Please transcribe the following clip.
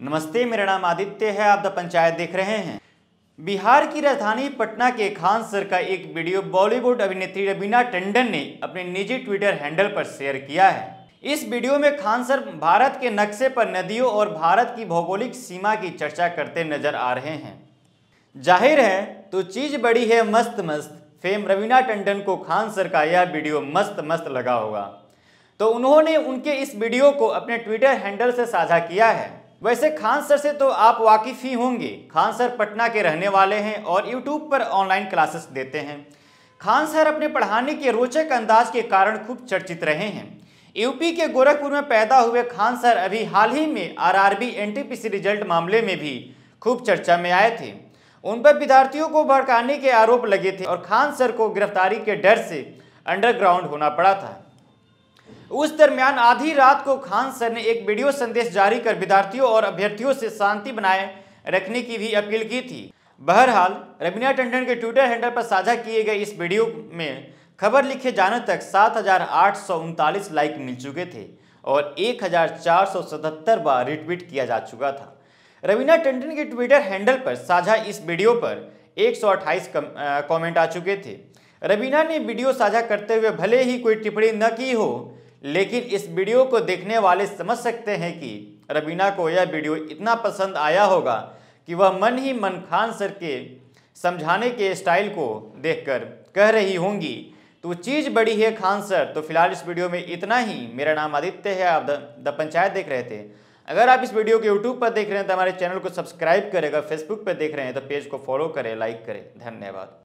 नमस्ते मेरा नाम आदित्य है आप द पंचायत देख रहे हैं बिहार की राजधानी पटना के खान सर का एक वीडियो बॉलीवुड अभिनेत्री रबीना टंडन ने अपने निजी ट्विटर हैंडल पर शेयर किया है इस वीडियो में खान सर भारत के नक्शे पर नदियों और भारत की भौगोलिक सीमा की चर्चा करते नजर आ रहे हैं जाहिर है तो चीज बड़ी है मस्त मस्त फेम रवीना टंडन को खान सर का यह वीडियो मस्त मस्त लगा होगा तो उन्होंने उनके इस वीडियो को अपने ट्विटर हैंडल से साझा किया है वैसे खान सर से तो आप वाकिफ़ ही होंगे खान सर पटना के रहने वाले हैं और यूट्यूब पर ऑनलाइन क्लासेस देते हैं खान सर अपने पढ़ाने के रोचक अंदाज के कारण खूब चर्चित रहे हैं यूपी के गोरखपुर में पैदा हुए खान सर अभी हाल ही में आरआरबी एनटीपीसी रिजल्ट मामले में भी खूब चर्चा में आए थे उन पर विद्यार्थियों को भड़काने के आरोप लगे थे और खान सर को गिरफ्तारी के डर से अंडरग्राउंड होना पड़ा था उस दरमियान आधी रात को खान सर ने एक वीडियो संदेश जारी कर विद्यार्थियों और अभ्यर्थियों से शांति बनाए रखने की भी अपील की थी बहरहाल रविना टंडन के ट्विटर हैंडल पर साझा किए गए इस वीडियो में खबर लिखे जाने तक सात लाइक मिल चुके थे और एक बार रिट्वीट किया जा चुका था रवीना टंडन के ट्विटर हैंडल पर साझा इस वीडियो पर 128 कमेंट आ चुके थे रवीना ने वीडियो साझा करते हुए भले ही कोई टिप्पणी न की हो लेकिन इस वीडियो को देखने वाले समझ सकते हैं कि रवीना को यह वीडियो इतना पसंद आया होगा कि वह मन ही मन खान सर के समझाने के स्टाइल को देखकर कह रही होंगी तो चीज़ बड़ी है खान सर तो फिलहाल इस वीडियो में इतना ही मेरा नाम आदित्य है आप द, द पंचायत देख रहे थे अगर आप इस वीडियो को यूट्यूब पर देख रहे हैं तो हमारे चैनल को सब्सक्राइब करें अगर फेसबुक पर देख रहे हैं तो पेज को फॉलो करें लाइक करें धन्यवाद